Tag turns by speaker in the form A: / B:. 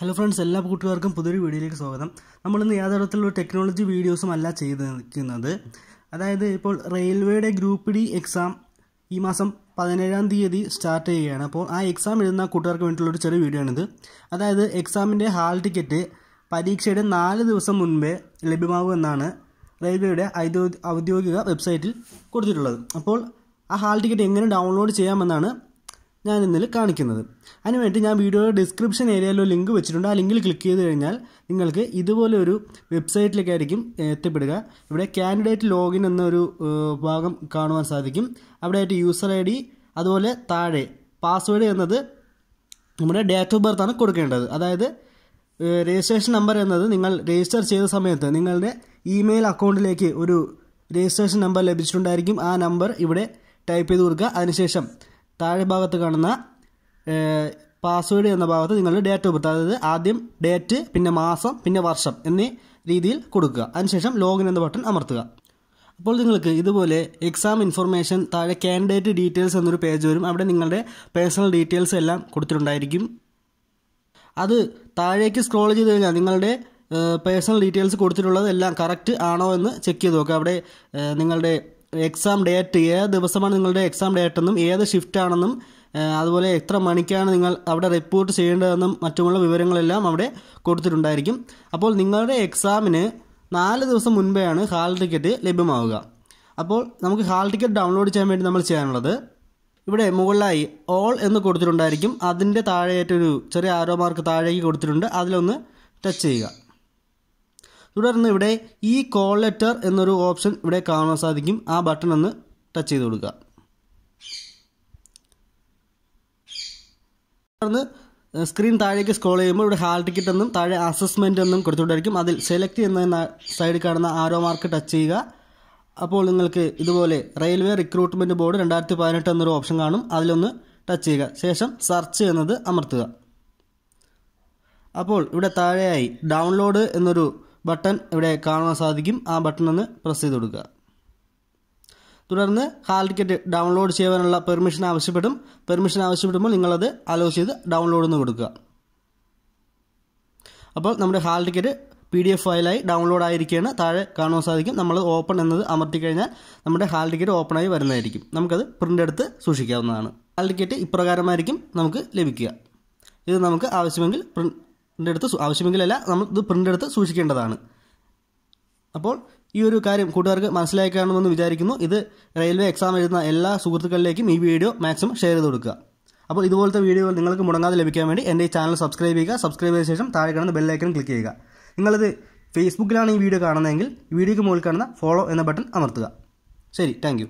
A: hello friends എല്ലാ കൂട്ടുകാർക്കും പുതിയൊരു വീഡിയോയിലേക്ക് സ്വാഗതം നമ്മളിന്ന് യാതൊരു ടെക്നോളജി വീഡിയോസും അല്ല ചെയ്ത് നിൽക്കുന്നത് അതായത് ഇപ്പോൾ റെയിൽവേയുടെ ഗ്രൂപ്പ് ഡി എക്സാം ഈ മാസം പതിനേഴാം തീയതി സ്റ്റാർട്ട് ചെയ്യുകയാണ് അപ്പോൾ ആ എക്സാം എഴുതുന്ന കൂട്ടുകാർക്ക് വേണ്ടിയിട്ടുള്ള ഒരു ചെറിയ വീഡിയോ ആണിത് അതായത് എക്സാമിൻ്റെ ഹാൾ ടിക്കറ്റ് പരീക്ഷയുടെ നാല് ദിവസം മുൻപേ ലഭ്യമാകുമെന്നാണ് റെയിൽവേയുടെ ഔദ്യോഗിക വെബ്സൈറ്റിൽ കൊടുത്തിട്ടുള്ളത് അപ്പോൾ ആ ഹാൾ ടിക്കറ്റ് എങ്ങനെ ഡൗൺലോഡ് ചെയ്യാമെന്നാണ് ഞാൻ ഇന്നിൽ കാണിക്കുന്നത് അതിനുവേണ്ടി ഞാൻ വീഡിയോയുടെ ഡിസ്ക്രിപ്ഷൻ ഏരിയയിലോ ലിങ്ക് വെച്ചിട്ടുണ്ട് ആ ലിങ്കിൽ ക്ലിക്ക് ചെയ്ത് കഴിഞ്ഞാൽ നിങ്ങൾക്ക് ഇതുപോലെ ഒരു വെബ്സൈറ്റിലേക്കായിരിക്കും എത്തിപ്പെടുക ഇവിടെ കാൻഡിഡേറ്റ് ലോഗിൻ എന്നൊരു ഭാഗം കാണുവാൻ സാധിക്കും ആയിട്ട് യൂസർ ഐ ഡി അതുപോലെ താഴെ പാസ്വേഡ് എന്നത് നമ്മുടെ ഡേറ്റ് ഓഫ് ബർത്താണ് കൊടുക്കേണ്ടത് അതായത് രജിസ്ട്രേഷൻ നമ്പർ എന്നത് നിങ്ങൾ രജിസ്റ്റർ ചെയ്ത സമയത്ത് നിങ്ങളുടെ ഇമെയിൽ അക്കൗണ്ടിലേക്ക് ഒരു രജിസ്ട്രേഷൻ നമ്പർ ലഭിച്ചിട്ടുണ്ടായിരിക്കും ആ നമ്പർ ഇവിടെ ടൈപ്പ് ചെയ്ത് കൊടുക്കുക അതിനുശേഷം താഴെ ഭാഗത്ത് കാണുന്ന പാസ്വേഡ് എന്ന ഭാഗത്ത് നിങ്ങളുടെ ഡേറ്റ് ഓഫ് ബർത്ത് അതായത് ആദ്യം ഡേറ്റ് പിന്നെ മാസം പിന്നെ വർഷം എന്നീ രീതിയിൽ കൊടുക്കുക അതിനുശേഷം ലോഗിൻ എന്ന ബട്ടൺ അമർത്തുക അപ്പോൾ നിങ്ങൾക്ക് ഇതുപോലെ എക്സാം ഇൻഫർമേഷൻ താഴെ കാൻഡിഡേറ്റ് ഡീറ്റെയിൽസ് എന്നൊരു പേജ് വരും അവിടെ നിങ്ങളുടെ പേഴ്സണൽ ഡീറ്റെയിൽസ് എല്ലാം കൊടുത്തിട്ടുണ്ടായിരിക്കും അത് താഴേക്ക് സ്ക്രോൾ ചെയ്ത് കഴിഞ്ഞാൽ നിങ്ങളുടെ പേഴ്സണൽ ഡീറ്റെയിൽസ് കൊടുത്തിട്ടുള്ളതെല്ലാം കറക്റ്റ് ആണോ എന്ന് ചെക്ക് ചെയ്ത് നോക്കുക അവിടെ നിങ്ങളുടെ എക്സാം ഡേറ്റ് ഏത് ദിവസമാണ് നിങ്ങളുടെ എക്സാം ഡേറ്റ് എന്നും ഏത് ഷിഫ്റ്റ് ആണെന്നും അതുപോലെ എത്ര മണിക്കാണ് നിങ്ങൾ അവിടെ റിപ്പോർട്ട് ചെയ്യേണ്ടതെന്നും മറ്റുമുള്ള വിവരങ്ങളെല്ലാം അവിടെ കൊടുത്തിട്ടുണ്ടായിരിക്കും അപ്പോൾ നിങ്ങളുടെ എക്സാമിന് നാല് ദിവസം മുൻപെയാണ് ഹാൾ ടിക്കറ്റ് ലഭ്യമാവുക അപ്പോൾ നമുക്ക് ഹാൾ ടിക്കറ്റ് ഡൗൺലോഡ് ചെയ്യാൻ വേണ്ടി നമ്മൾ ചെയ്യാനുള്ളത് ഇവിടെ മുകളിലായി ഓൾ എന്ന് കൊടുത്തിട്ടുണ്ടായിരിക്കും അതിൻ്റെ താഴെയായിട്ടൊരു ചെറിയ ആരോ മാർക്ക് താഴേക്ക് കൊടുത്തിട്ടുണ്ട് അതിലൊന്ന് ടച്ച് ചെയ്യുക തുടർന്ന് ഇവിടെ ഈ കോൾ ലെറ്റർ എന്നൊരു ഓപ്ഷൻ ഇവിടെ കാണാൻ സാധിക്കും ആ ബട്ടൺ ഒന്ന് ടച്ച് ചെയ്ത് കൊടുക്കുക തുടർന്ന് സ്ക്രീൻ താഴേക്ക് സ്ക്രോൾ ചെയ്യുമ്പോൾ ഇവിടെ ഹാൾ ടിക്കറ്റ് എന്നും താഴെ അസസ്മെൻ്റ് എന്നും കൊടുത്തുകൊണ്ടായിരിക്കും അതിൽ സെലക്ട് എന്ന സൈഡിൽ കാണുന്ന ആരോ മാർക്ക് ടച്ച് ചെയ്യുക അപ്പോൾ നിങ്ങൾക്ക് ഇതുപോലെ റെയിൽവേ റിക്രൂട്ട്മെൻറ്റ് ബോർഡ് രണ്ടായിരത്തി പതിനെട്ട് എന്നൊരു ഓപ്ഷൻ കാണും അതിലൊന്ന് ടച്ച് ചെയ്യുക ശേഷം സെർച്ച് എന്നത് അമർത്തുക അപ്പോൾ ഇവിടെ താഴെയായി ഡൗൺലോഡ് എന്നൊരു ബട്ടൺ ഇവിടെ കാണാൻ സാധിക്കും ആ ബട്ടൺ ഒന്ന് പ്രസ് ചെയ്ത് കൊടുക്കുക തുടർന്ന് ഹാൾ ടിക്കറ്റ് ഡൗൺലോഡ് ചെയ്യാനുള്ള പെർമിഷൻ ആവശ്യപ്പെടും പെർമിഷൻ ആവശ്യപ്പെടുമ്പോൾ നിങ്ങളത് അലോ ചെയ്ത് ഡൗൺലോഡ് എന്ന് കൊടുക്കുക അപ്പോൾ നമ്മുടെ hall ticket P D F ഫയലായി ഡൗൺലോഡ് ആയിരിക്കുകയാണ് താഴെ കാണുവാൻ സാധിക്കും നമ്മൾ ഓപ്പൺ എന്നത് അമർത്തി കഴിഞ്ഞാൽ നമ്മുടെ ഹാൾ ടിക്കറ്റ് ഓപ്പണായി വരുന്നതായിരിക്കും നമുക്കത് പ്രിൻ്റ് എടുത്ത് സൂക്ഷിക്കാവുന്നതാണ് ഹാൾ ടിക്കറ്റ് ഇപ്രകാരമായിരിക്കും നമുക്ക് ലഭിക്കുക ഇത് നമുക്ക് ആവശ്യമെങ്കിൽ പ്രിൻ്റ് എടുത്ത് ആവശ്യമെങ്കിലല്ല നമ്മൾ ഇത് പ്രിൻ്റ് എടുത്ത് സൂക്ഷിക്കേണ്ടതാണ് അപ്പോൾ ഈ ഒരു കാര്യം കൂട്ടുകാർക്ക് മനസ്സിലായി കാണുമെന്ന് വിചാരിക്കുന്നു ഇത് റെയിൽവേ എക്സാം എഴുതുന്ന എല്ലാ സുഹൃത്തുക്കളിലേക്കും ഈ വീഡിയോ മാക്സിമം ഷെയർ ചെയ്ത് കൊടുക്കുക അപ്പോൾ ഇതുപോലത്തെ വീഡിയോകൾ നിങ്ങൾക്ക് മുടങ്ങാതെ ലഭിക്കാൻ വേണ്ടി എൻ്റെ ചാനൽ സബ്സ്ക്രൈബ് ചെയ്യുക സബ്സ്ക്രൈബ് ചെയ്ത ശേഷം താഴെ കാണുന്ന ബെല്ലൈക്കൺ ക്ലിക്ക് ചെയ്യുക നിങ്ങളിത് ഫേസ്ബുക്കിലാണ് ഈ വീഡിയോ കാണുന്നതെങ്കിൽ വീഡിയോയ്ക്ക് മുകളിൽ കാണുന്ന ഫോളോ എന്ന ബട്ടൺ അമർത്തുക ശരി താങ്ക്